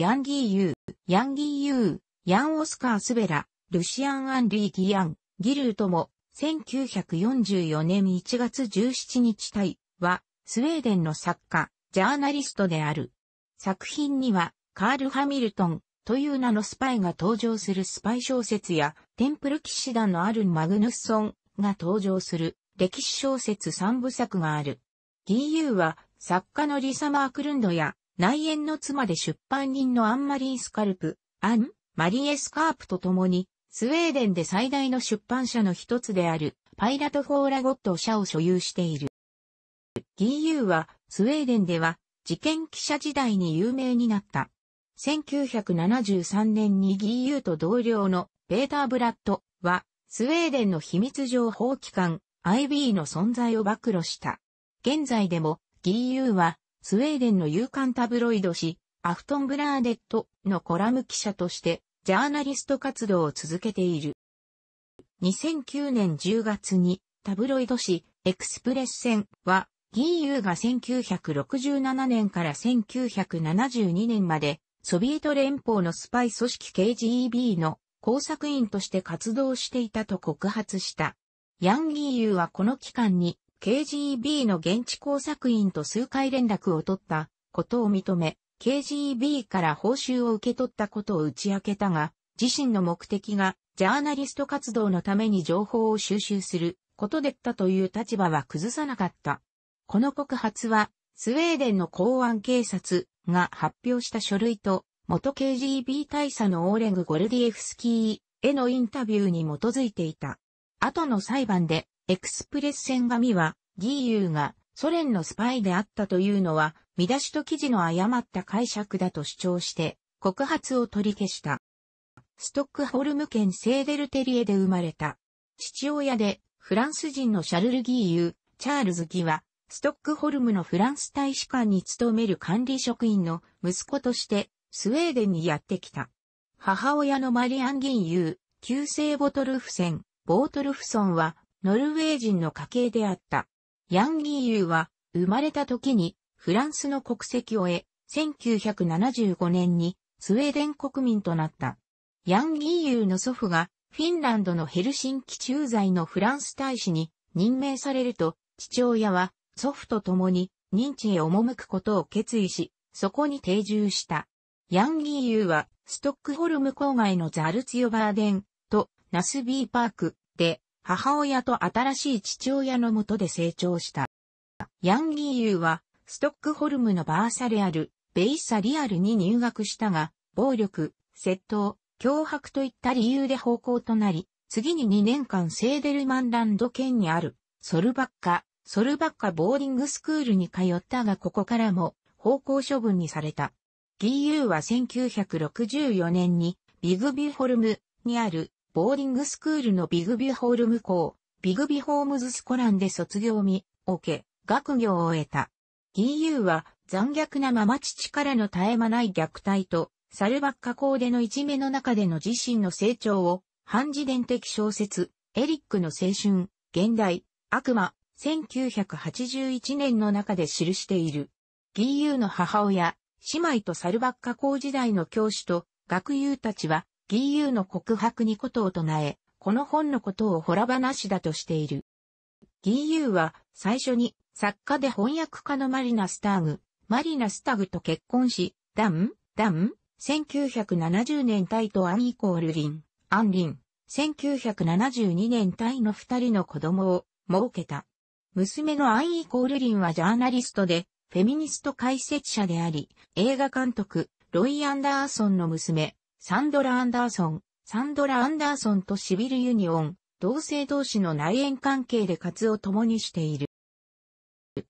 ヤンギーユー、ヤンギーユー、ヤン・オスカー・スベラ、ルシアン・アンリー・ギアン、ギルーとも、1944年1月17日対は、スウェーデンの作家、ジャーナリストである。作品には、カール・ハミルトンという名のスパイが登場するスパイ小説や、テンプル騎士団のアルン・マグヌスソンが登場する歴史小説3部作がある。ギーユーは、作家のリサ・マークルンドや、内縁の妻で出版人のアンマリー・スカルプ、アン・マリエ・スカープと共に、スウェーデンで最大の出版社の一つである、パイラト・フォーラ・ゴット社を所有している。GU は、スウェーデンでは、事件記者時代に有名になった。1973年に GU と同僚のペーター・ブラッドは、スウェーデンの秘密情報機関 IB の存在を暴露した。現在でも GU はスウェーデンの勇敢タブロイド誌、アフトンブラーデットのコラム記者として、ジャーナリスト活動を続けている。2009年10月に、タブロイド誌、エクスプレス戦は、ユーが1967年から1972年まで、ソビエト連邦のスパイ組織 KGB の工作員として活動していたと告発した。ヤンギーユーはこの期間に KGB の現地工作員と数回連絡を取ったことを認め、KGB から報酬を受け取ったことを打ち明けたが、自身の目的がジャーナリスト活動のために情報を収集することでったという立場は崩さなかった。この告発は、スウェーデンの公安警察が発表した書類と、元 KGB 大佐のオーレグ・ゴルディエフスキーへのインタビューに基づいていた。後の裁判で、エクスプレス線紙は、ギーユーがソ連のスパイであったというのは、見出しと記事の誤った解釈だと主張して、告発を取り消した。ストックホルム県セーデルテリエで生まれた。父親で、フランス人のシャルル・ギーユー、チャールズ・ギは、ストックホルムのフランス大使館に勤める管理職員の息子として、スウェーデンにやってきた。母親のマリアン・ギーユー、旧姓ボトルフセン、ボートルフソンは、ノルウェー人の家系であった。ヤンギーユーは、生まれた時に、フランスの国籍を得、1975年に、スウェーデン国民となった。ヤンギーユーの祖父が、フィンランドのヘルシンキ駐在のフランス大使に任命されると、父親は祖父と共に認知へ赴くことを決意し、そこに定住した。ヤンギーユーは、ストックホルム郊外のザルツヨバーデンとナスビーパークで母親と新しい父親のもとで成長した。ヤンギーユーは、ストックホルムのバーサレアル、ベイサリアルに入学したが、暴力、窃盗、脅迫といった理由で方向となり、次に2年間セーデルマンランド県にある、ソルバッカ、ソルバッカボーリングスクールに通ったがここからも、方向処分にされた。ギーユーは1964年に、ビグビュフォルムにあるボーリングスクールのビグビュホールム校、ビグビホームズスコランで卒業見、お受け、学業を得た。e u は残虐なまま父からの絶え間ない虐待と、サルバッカ校でのいじめの中での自身の成長を、反自伝的小説、エリックの青春、現代、悪魔、1981年の中で記している。e u の母親、姉妹とサルバッカ校時代の教師と学友たちは義勇の告白にことを唱え、この本のことをほら話だとしている。義勇は最初に作家で翻訳家のマリナ・スターグ、マリナ・スタグと結婚し、ダン、ダン、1970年タイとアンイコールリン、アンリン、1972年タイの二人の子供を設けた。娘のアンイコールリンはジャーナリストで、フェミニスト解説者であり、映画監督、ロイ・アンダーソンの娘、サンドラ・アンダーソン、サンドラ・アンダーソンとシビル・ユニオン、同性同士の内縁関係で活を共にしている。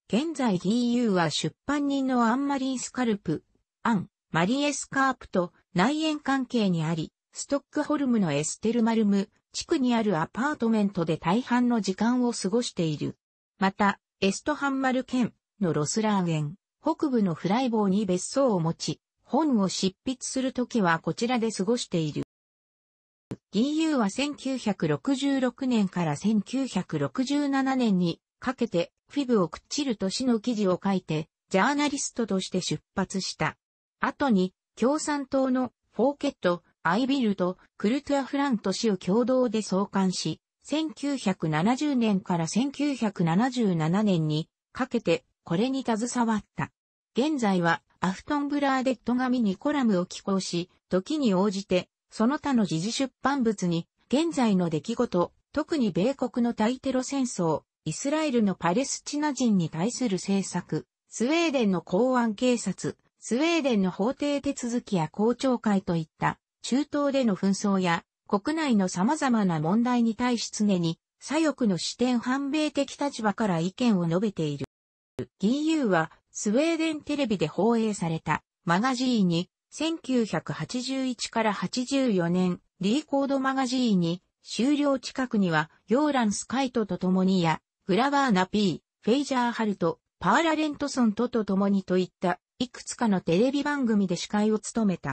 現在 DU は出版人のアンマリー・スカルプ、アン、マリエ・スカープと内縁関係にあり、ストックホルムのエステルマルム地区にあるアパートメントで大半の時間を過ごしている。また、エストハンマル県のロスラーゲン、北部のフライボーに別荘を持ち、本を執筆するときはこちらで過ごしている。DU は1966年から1967年にかけてフィブをくっちる年の記事を書いてジャーナリストとして出発した。後に共産党のフォーケット、アイビルとクルトゥア・フラント氏を共同で創刊し、1970年から1977年にかけてこれに携わった。現在はアフトンブラーデッド紙にコラムを寄稿し、時に応じて、その他の時事出版物に、現在の出来事、特に米国の対テロ戦争、イスラエルのパレスチナ人に対する政策、スウェーデンの公安警察、スウェーデンの法廷手続きや公聴会といった中東での紛争や国内の様々な問題に対し常に左翼の視点反米的立場から意見を述べている。はスウェーデンテレビで放映されたマガジーに、1981から84年、リーコードマガジーに、終了近くには、ヨーランスカイトと共にや、フラワーナピー、フェイジャーハルト、パーラレントソンとと共にといった、いくつかのテレビ番組で司会を務めた。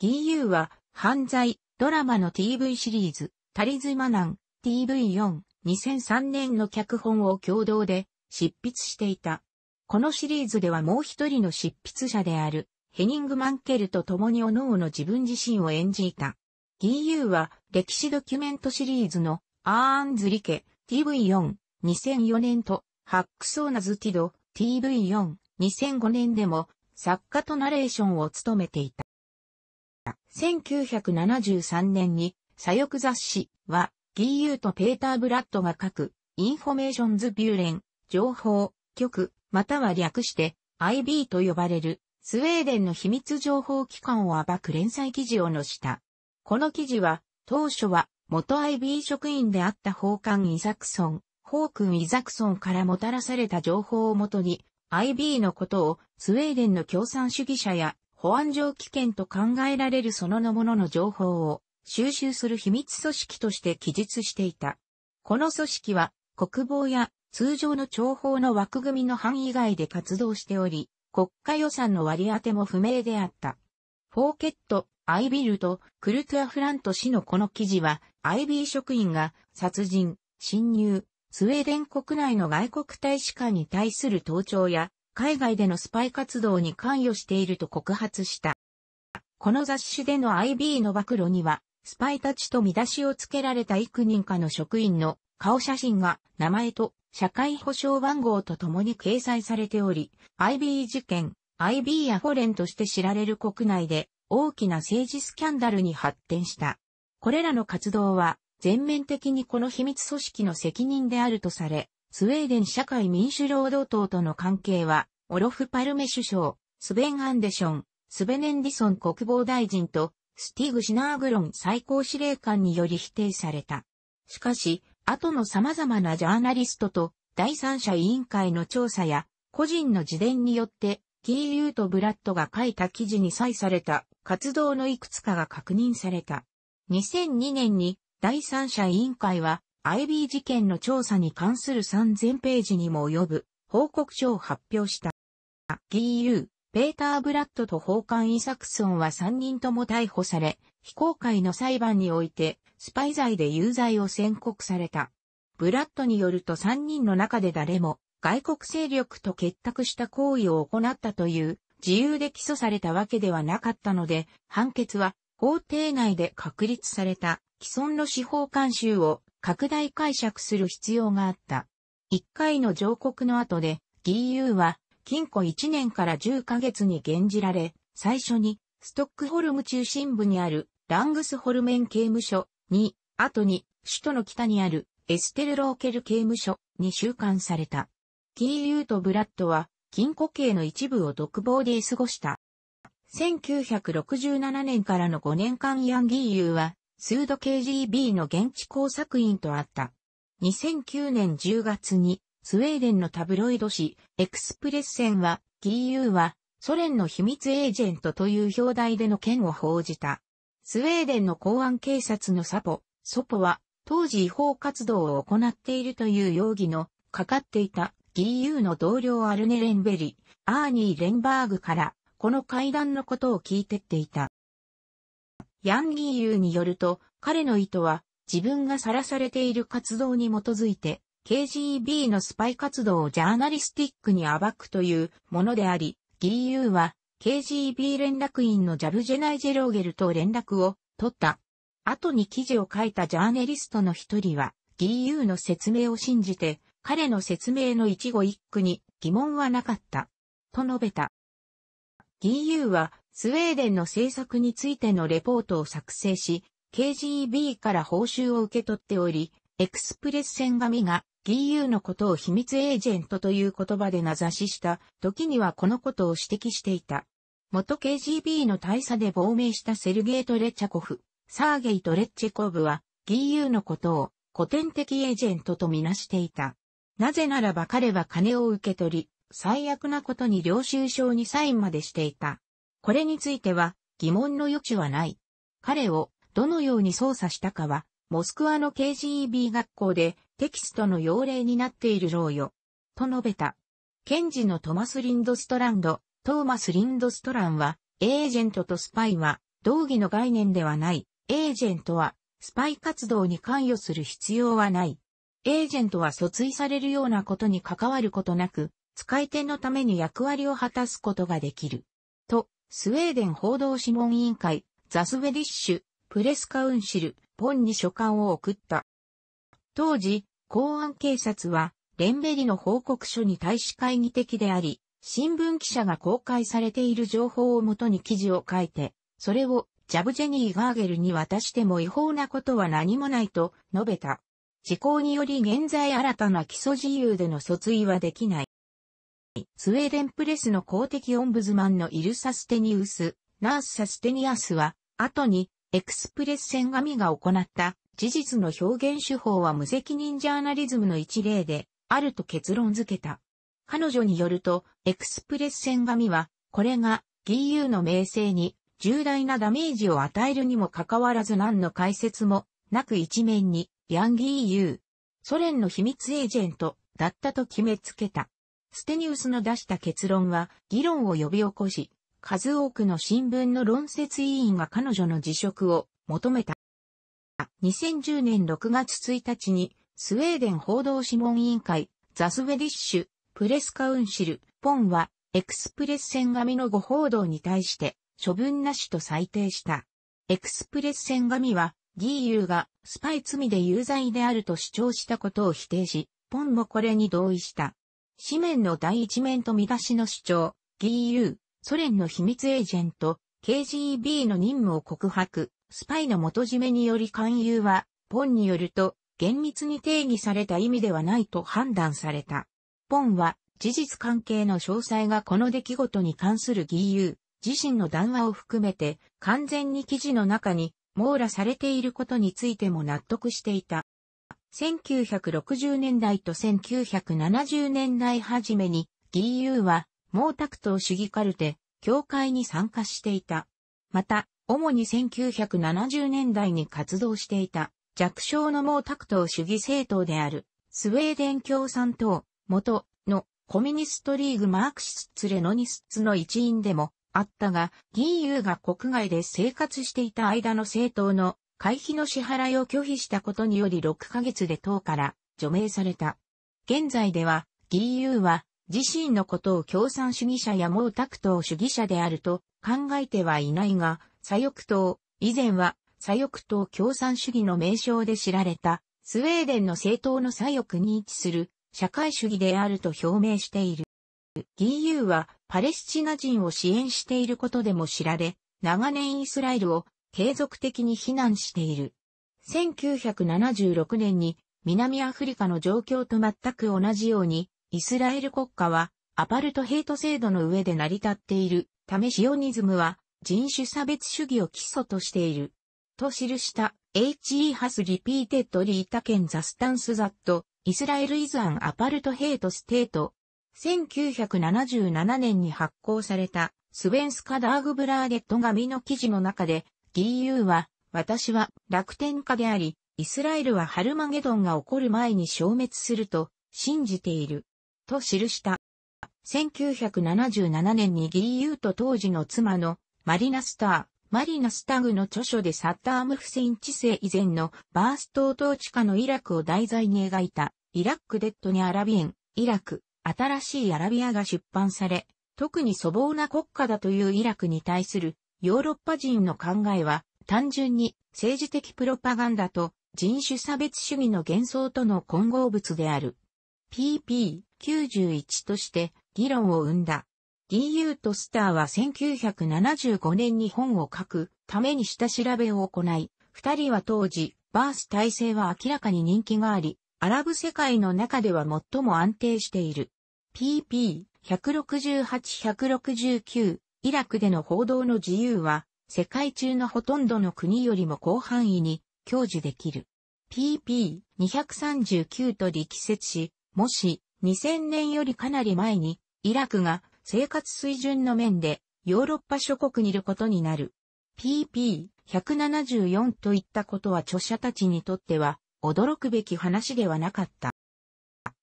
d u は、犯罪、ドラマの TV シリーズ、タリズマナン、TV4、2003年の脚本を共同で執筆していた。このシリーズではもう一人の執筆者である、ヘニング・マンケルと共に各々自分自身を演じた。GU は歴史ドキュメントシリーズのアーンズリケ TV4 2004年とハックソーナズティド TV4 2005年でも作家とナレーションを務めていた。1973年に左翼雑誌は GU とペーター・ブラッドが書くインフォメーションズ・ビューレン情報局または略して IB と呼ばれる、スウェーデンの秘密情報機関を暴く連載記事を載した。この記事は、当初は、元 IB 職員であった法官イザクソン、法君イザクソンからもたらされた情報をもとに、IB のことをスウェーデンの共産主義者や保安上危険と考えられるそののものの情報を収集する秘密組織として記述していた。この組織は国防や通常の情報の枠組みの範囲外で活動しており、国家予算の割り当ても不明であった。フォーケット、アイビルとクルトア・フラント氏のこの記事は、IB 職員が殺人、侵入、スウェーデン国内の外国大使館に対する盗聴や、海外でのスパイ活動に関与していると告発した。この雑誌での IB の暴露には、スパイたちと見出しをつけられた幾人かの職員の顔写真が名前と社会保障番号とともに掲載されており、IB 事件、IB アホレンとして知られる国内で大きな政治スキャンダルに発展した。これらの活動は全面的にこの秘密組織の責任であるとされ、スウェーデン社会民主労働党との関係は、オロフ・パルメ首相、スベン・アンデション、スベネンディソン国防大臣と、スティグ・シナーグロン最高司令官により否定された。しかし、後の様々なジャーナリストと第三者委員会の調査や、個人の自伝によって、ユ u とブラッドが書いた記事に際された活動のいくつかが確認された。2002年に第三者委員会は IB 事件の調査に関する3000ページにも及ぶ報告書を発表した。GU、ペーター・ブラッドと法官イサクソンは3人とも逮捕され、非公開の裁判において、スパイ罪で有罪を宣告された。ブラッドによると3人の中で誰も外国勢力と結託した行為を行ったという自由で起訴されたわけではなかったので、判決は法廷内で確立された既存の司法慣習を拡大解釈する必要があった。1回の上告の後で、EU は禁錮1年から10ヶ月に減じられ、最初にストックホルム中心部にあるラングスホルメン刑務所に、後に首都の北にあるエステルローケル刑務所に収監された。キーユーとブラッドは禁錮刑の一部を独房で過ごした。1967年からの5年間ヤンギーユーはスード KGB の現地工作員と会った。2009年10月にスウェーデンのタブロイド紙エクスプレッセンはユーはソ連の秘密エージェントという表題での件を報じた。スウェーデンの公安警察のサポ、ソポは、当時違法活動を行っているという容疑のかかっていた GU の同僚アルネ・レンベリ、アーニー・レンバーグから、この会談のことを聞いてっていた。ヤン・ギーユーによると、彼の意図は、自分がさらされている活動に基づいて、KGB のスパイ活動をジャーナリスティックに暴くというものであり、GU は KGB 連絡員のジャブジェナイジェローゲルと連絡を取った。後に記事を書いたジャーネリストの一人は GU の説明を信じて彼の説明の一語一句に疑問はなかった。と述べた。GU はスウェーデンの政策についてのレポートを作成し、KGB から報酬を受け取っており、エクスプレス線紙が GU のことを秘密エージェントという言葉で名指しした時にはこのことを指摘していた。元 KGB の大佐で亡命したセルゲイ・トレチャコフ、サーゲイ・トレッチェコブは GU のことを古典的エージェントとみなしていた。なぜならば彼は金を受け取り、最悪なことに領収証にサインまでしていた。これについては疑問の余地はない。彼をどのように操作したかはモスクワの KGEB 学校でテキストの要例になっているろうよ。と述べた。ケンジのトマス・リンドストランド、トーマス・リンドストランは、エージェントとスパイは、同義の概念ではない。エージェントは、スパイ活動に関与する必要はない。エージェントは訴追されるようなことに関わることなく、使い手のために役割を果たすことができる。と、スウェーデン報道諮問委員会、ザスウェディッシュ、プレスカウンシル、本に書簡を送った。当時、公安警察は、レンベリの報告書に対し会議的であり、新聞記者が公開されている情報をもとに記事を書いて、それをジャブジェニー・ガーゲルに渡しても違法なことは何もないと述べた。時効により現在新たな基礎自由での訴追はできない。スウェーデンプレスの公的オンブズマンのイルサステニウス、ナースサステニアスは、後にエクスプレス線紙が行った事実の表現手法は無責任ジャーナリズムの一例であると結論付けた。彼女によると、エクスプレス線紙は、これが GU の名声に重大なダメージを与えるにもかかわらず何の解説もなく一面に、ヤンギー U、ソ連の秘密エージェントだったと決めつけた。ステニウスの出した結論は議論を呼び起こし、数多くの新聞の論説委員が彼女の辞職を求めた。2010年6月1日に、スウェーデン報道諮問委員会、ザスウェディッシュ、プレスカウンシル、ポンは、エクスプレス線紙の誤報道に対して、処分なしと裁定した。エクスプレス線紙は、DU がスパイ罪で有罪であると主張したことを否定し、ポンもこれに同意した。紙面の第一面と見出しの主張、d u ソ連の秘密エージェント、KGB の任務を告白、スパイの元締めにより勧誘は、ポンによると、厳密に定義された意味ではないと判断された。ポンは、事実関係の詳細がこの出来事に関する義勇、自身の談話を含めて、完全に記事の中に、網羅されていることについても納得していた。1960年代と1970年代初めに、義勇は、毛沢東主義カルテ、協会に参加していた。また、主に1970年代に活動していた弱小の毛沢東主義政党であるスウェーデン共産党元のコミュニストリーグマークシスツレノニスツの一員でもあったが、銀友が国外で生活していた間の政党の会費の支払いを拒否したことにより6ヶ月で党から除名された。現在では、銀友は自身のことを共産主義者や毛沢東主義者であると考えてはいないが、左翼党、以前は左翼党共産主義の名称で知られた、スウェーデンの政党の左翼に位置する社会主義であると表明している。EU はパレスチナ人を支援していることでも知られ、長年イスラエルを継続的に非難している。1976年に南アフリカの状況と全く同じようにイスラエル国家はアパルトヘイト制度の上で成り立っているためシオニズムは人種差別主義を基礎としている。と記した H.E. ハス・リピーテッド・リータケン・ザ・スタンス・ザット、イスラエル・イズ・アン・アパルト・ヘイト・ステート。1977年に発行されたスベンスカ・ダーグ・ブラーゲット紙の記事の中で、DU は、私は楽天家であり、イスラエルはハルマゲドンが起こる前に消滅すると信じている。と記した。1977年にギユーと当時の妻のマリナ・スター、マリナ・スタグの著書でサッターム・フセイン治世以前のバースト統治下のイラクを題材に描いたイラック・デッドにアラビエン、イラク、新しいアラビアが出版され、特に粗暴な国家だというイラクに対するヨーロッパ人の考えは単純に政治的プロパガンダと人種差別主義の幻想との混合物である。pp 91として議論を生んだ。DU とスターは1975年に本を書くために下調べを行い、二人は当時、バース体制は明らかに人気があり、アラブ世界の中では最も安定している。PP168-169 イラクでの報道の自由は、世界中のほとんどの国よりも広範囲に享受できる。PP239 と力説し、もし2000年よりかなり前に、イラクが生活水準の面でヨーロッパ諸国にいることになる。PP174 といったことは著者たちにとっては驚くべき話ではなかった。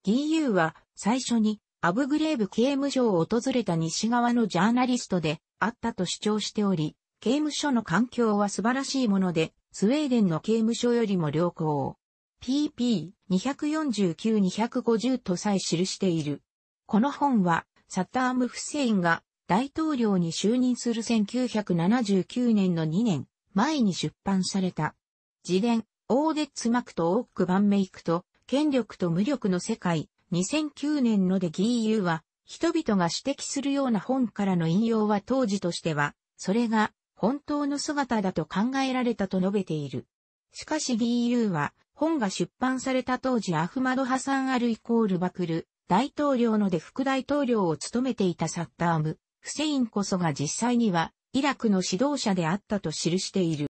DU は最初にアブグレーブ刑務所を訪れた西側のジャーナリストであったと主張しており、刑務所の環境は素晴らしいもので、スウェーデンの刑務所よりも良好。pp249-250 とさえ記している。この本は、サッターム・フセインが大統領に就任する1979年の2年前に出版された。自伝、オーデッツ・マクとオーク・バンメイクと、権力と無力の世界、2009年ので GU は、人々が指摘するような本からの引用は当時としては、それが本当の姿だと考えられたと述べている。しかしユーは、本が出版された当時アフマド・ハサン・アルイコール・バクル、大統領ので副大統領を務めていたサッターム、フセインこそが実際には、イラクの指導者であったと記している。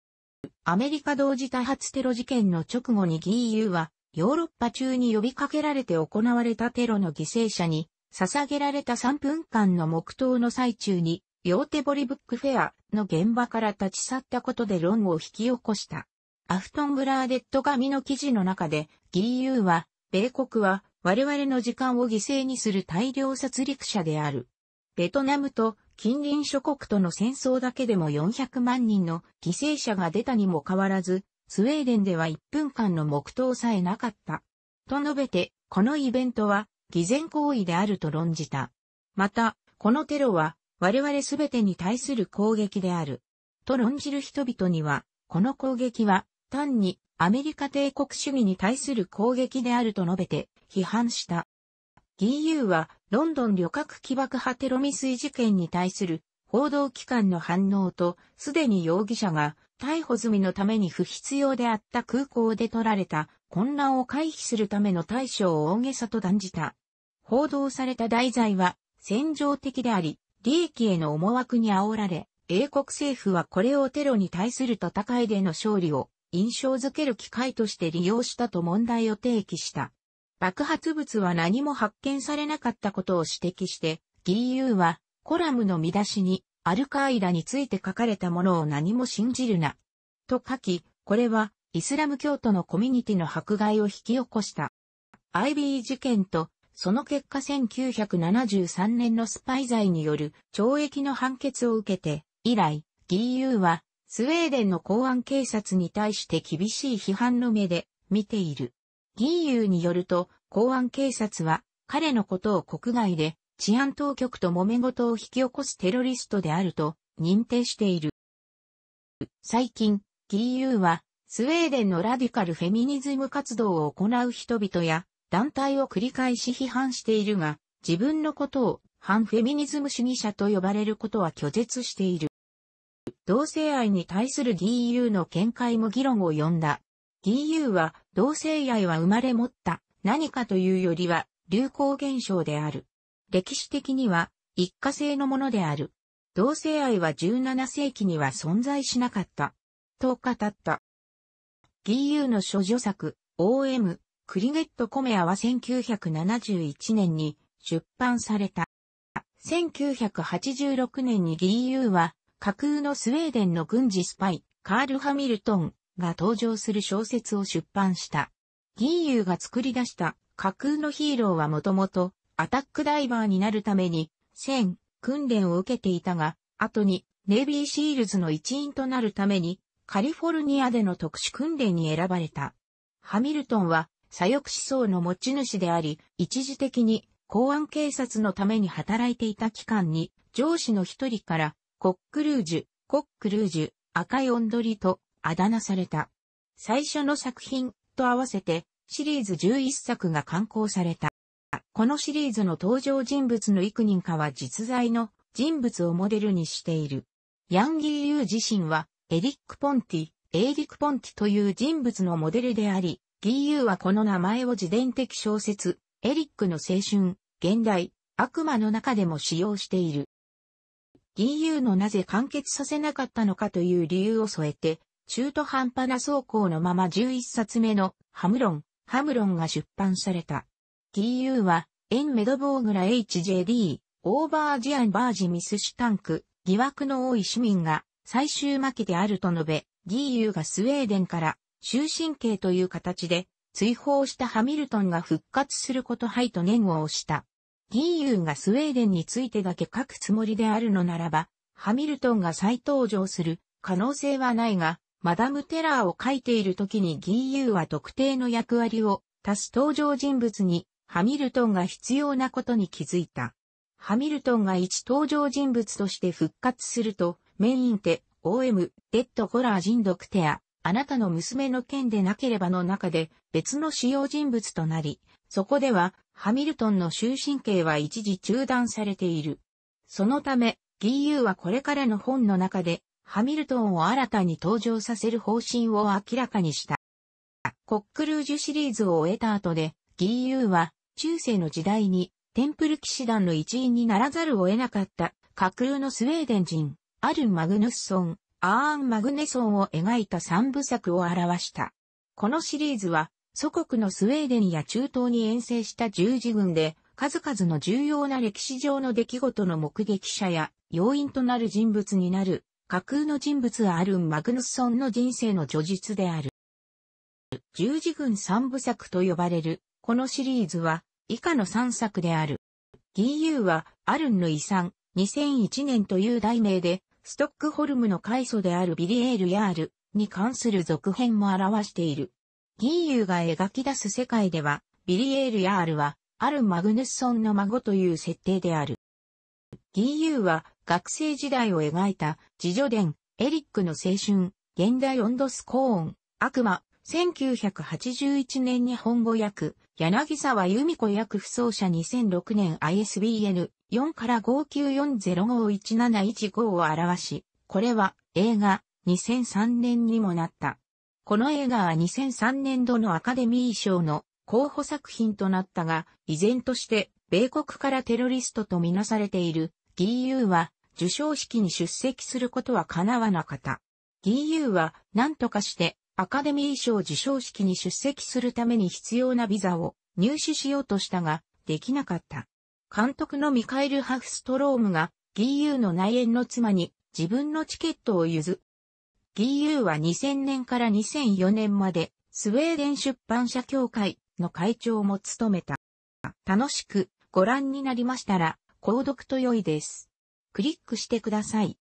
アメリカ同時多発テロ事件の直後に GU は、ヨーロッパ中に呼びかけられて行われたテロの犠牲者に、捧げられた3分間の黙祷の最中に、ヨーテボリブックフェアの現場から立ち去ったことで論を引き起こした。アフトンブラーデット紙の記事の中で、GU は、米国は我々の時間を犠牲にする大量殺戮者である。ベトナムと近隣諸国との戦争だけでも400万人の犠牲者が出たにもかわらず、スウェーデンでは1分間の黙祷さえなかった。と述べて、このイベントは偽善行為であると論じた。また、このテロは我々すべてに対する攻撃である。と論じる人々には、この攻撃は単にアメリカ帝国主義に対する攻撃であると述べて批判した。EU はロンドン旅客起爆破テロ未遂事件に対する報道機関の反応と、すでに容疑者が逮捕済みのために不必要であった空港で取られた混乱を回避するための対処を大げさと断じた。報道された題材は戦場的であり、利益への思惑に煽られ、英国政府はこれをテロに対する戦いでの勝利を印象づける機会として利用したと問題を提起した。爆発物は何も発見されなかったことを指摘して、GU はコラムの見出しにアルカイダについて書かれたものを何も信じるな。と書き、これはイスラム教徒のコミュニティの迫害を引き起こした。IB 事件とその結果1973年のスパイ罪による懲役の判決を受けて、以来、GU はスウェーデンの公安警察に対して厳しい批判の目で見ている。銀友によると、公安警察は彼のことを国外で治安当局と揉め事を引き起こすテロリストであると認定している。最近、GU はスウェーデンのラディカルフェミニズム活動を行う人々や団体を繰り返し批判しているが、自分のことを反フェミニズム主義者と呼ばれることは拒絶している。同性愛に対する DU の見解も議論を呼んだ。DU は同性愛は生まれ持った何かというよりは流行現象である。歴史的には一過性のものである。同性愛は17世紀には存在しなかった。と語った。DU の諸女作 OM クリゲット・コメアは1971年に出版された。1986年に DU は架空のスウェーデンの軍事スパイ、カール・ハミルトンが登場する小説を出版した。銀友が作り出した架空のヒーローはもともとアタックダイバーになるために戦訓練を受けていたが、後にネイビーシールズの一員となるためにカリフォルニアでの特殊訓練に選ばれた。ハミルトンは左翼思想の持ち主であり、一時的に公安警察のために働いていた機関に上司の一人からコックルージュ、コックルージュ、赤い音りとあだ名された。最初の作品と合わせてシリーズ11作が刊行された。このシリーズの登場人物の幾人かは実在の人物をモデルにしている。ヤンギー・ユー自身はエリック・ポンティ、エイリック・ポンティという人物のモデルであり、ギー・ユーはこの名前を自伝的小説、エリックの青春、現代、悪魔の中でも使用している。DU のなぜ完結させなかったのかという理由を添えて、中途半端な走行のまま11冊目のハムロン、ハムロンが出版された。DU は、エンメドボーグラ HJD、オーバージアンバージミスシュタンク、疑惑の多い市民が最終巻きであると述べ、DU がスウェーデンから終身刑という形で追放したハミルトンが復活することはいと念を押した。ギーユーがスウェーデンについてだけ書くつもりであるのならば、ハミルトンが再登場する可能性はないが、マダム・テラーを書いている時にギーユーは特定の役割を足す登場人物にハミルトンが必要なことに気づいた。ハミルトンが一登場人物として復活すると、メインテ、OM、デッドホラージンドクテア、あなたの娘の件でなければの中で別の主要人物となり、そこではハミルトンの終身刑は一時中断されている。そのため、GU はこれからの本の中で、ハミルトンを新たに登場させる方針を明らかにした。コックルージュシリーズを終えた後で、GU は中世の時代にテンプル騎士団の一員にならざるを得なかった架空のスウェーデン人、アルン・マグヌッソン、アーン・マグネソンを描いた三部作を表した。このシリーズは祖国のスウェーデンや中東に遠征した十字軍で、数々の重要な歴史上の出来事の目撃者や要因となる人物になる、架空の人物アルン・マグヌスソンの人生の叙述である。十字軍三部作と呼ばれる、このシリーズは、以下の三作である。EU は、アルンの遺産、2001年という題名で、ストックホルムの開祖であるビリエール・ヤールに関する続編も表している。ユーが描き出す世界では、ビリエール・ヤールは、あるマグヌッソンの孫という設定である。ユーは、学生時代を描いた、自助伝、エリックの青春、現代オンドスコーン、悪魔、1981年日本語訳、柳沢由美子役不走者2006年 ISBN 4から594051715を表し、これは映画2003年にもなった。この映画は2003年度のアカデミー賞の候補作品となったが、依然として米国からテロリストとみなされている GU は受賞式に出席することは叶わなかった。GU は何とかしてアカデミー賞受賞式に出席するために必要なビザを入手しようとしたが、できなかった。監督のミカエル・ハフストロームが GU の内縁の妻に自分のチケットを譲 GU は2000年から2004年まで、スウェーデン出版社協会の会長も務めた。楽しくご覧になりましたら、購読と良いです。クリックしてください。